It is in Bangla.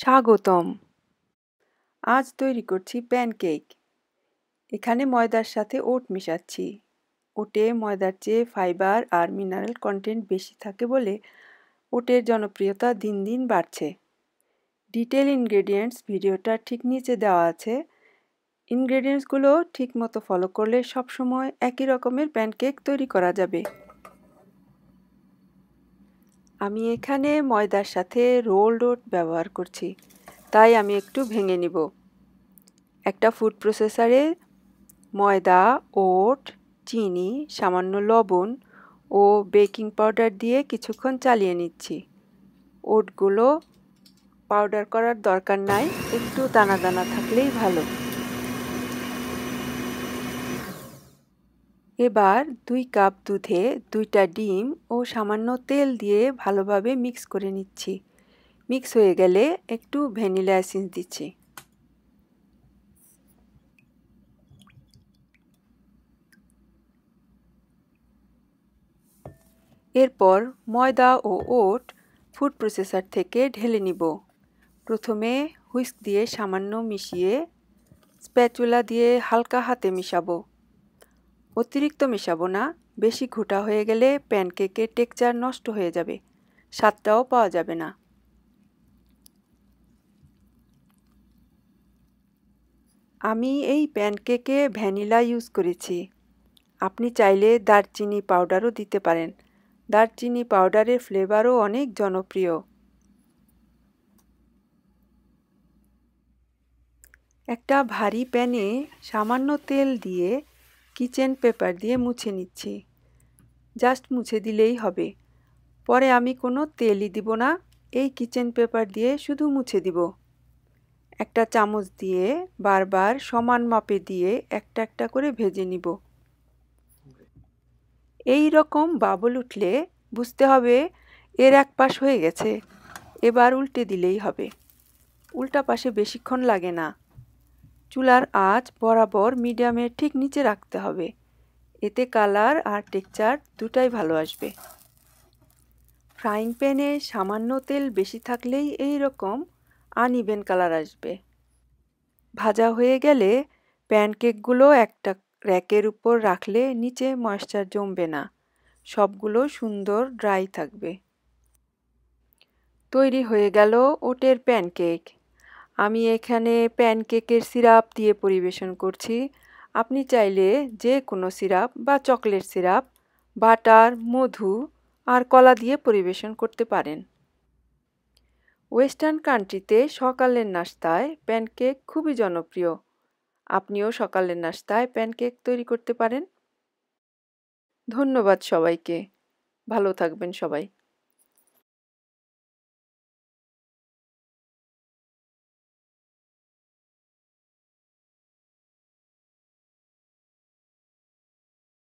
স্বাগতম আজ তৈরি করছি প্যানকেক এখানে ময়দার সাথে ওট মিশাচ্ছি ওটে ময়দার চেয়ে ফাইবার আর মিনারেল কন্টেন্ট বেশি থাকে বলে ওটের জনপ্রিয়তা দিন দিন বাড়ছে ডিটেল ইনগ্রেডিয়েন্টস ভিডিওটা ঠিক নিচে দেওয়া আছে ইনগ্রেডিয়েন্টসগুলো ঠিক মতো ফলো করলে সবসময় একই রকমের প্যানকেক তৈরি করা যাবে আমি এখানে ময়দার সাথে রোল ওট ব্যবহার করছি তাই আমি একটু ভেঙে নিব একটা ফুড প্রসেসারে ময়দা ওট চিনি সামান্য লবণ ও বেকিং পাউডার দিয়ে কিছুক্ষণ চালিয়ে নিচ্ছি ওটগুলো পাউডার করার দরকার নাই একটু দানা দানা থাকলেই ভালো এবার দুই কাপ দুধে দুইটা ডিম ও সামান্য তেল দিয়ে ভালোভাবে মিক্স করে নিচ্ছি মিক্স হয়ে গেলে একটু ভ্যানিলা এসেন্স দিচ্ছি এরপর ময়দা ও ওট ফুড প্রসেসার থেকে ঢেলে নিব প্রথমে হুইস্ক দিয়ে সামান্য মিশিয়ে স্প্যাচুলা দিয়ে হালকা হাতে মিশাবো অতিরিক্ত মেশাবো না বেশি ঘোটা হয়ে গেলে প্যানকেকের টেক্সচার নষ্ট হয়ে যাবে স্বাদটাও পাওয়া যাবে না আমি এই প্যানকেকে ভ্যানিলা ইউজ করেছি আপনি চাইলে দারচিনি পাউডারও দিতে পারেন দারচিনি পাউডারের ফ্লেভারও অনেক জনপ্রিয় একটা ভারী প্যানে সামান্য তেল দিয়ে কিচেন পেপার দিয়ে মুছে নিচ্ছি জাস্ট মুছে দিলেই হবে পরে আমি কোনো তেলই দিব না এই কিচেন পেপার দিয়ে শুধু মুছে দিব একটা চামচ দিয়ে বারবার সমান মাপে দিয়ে একটা একটা করে ভেজে নিব এই রকম বাবল উঠলে বুঝতে হবে এর এক পাশ হয়ে গেছে এবার উল্টে দিলেই হবে উল্টা পাশে বেশিক্ষণ লাগে না চুলার আঁচ বরাবর মিডিয়ামের ঠিক নিচে রাখতে হবে এতে কালার আর টেক্সচার দুটাই ভালো আসবে ফ্রাইং প্যানে সামান্য তেল বেশি থাকলেই এই রকম আনইভেন কালার আসবে ভাজা হয়ে গেলে প্যানকেকগুলো একটা র্যাকের উপর রাখলে নিচে ময়েশ্চার জমবে না সবগুলো সুন্দর ড্রাই থাকবে তৈরি হয়ে গেল ওটের প্যানকেক আমি এখানে প্যানকেকের সিরাপ দিয়ে পরিবেশন করছি আপনি চাইলে যে কোনো সিরাপ বা চকলেট সিরাপ বাটার মধু আর কলা দিয়ে পরিবেশন করতে পারেন ওয়েস্টার্ন কান্ট্রিতে সকালের নাস্তায় প্যানকেক খুবই জনপ্রিয় আপনিও সকালের নাস্তায় প্যানকেক তৈরি করতে পারেন ধন্যবাদ সবাইকে ভালো থাকবেন সবাই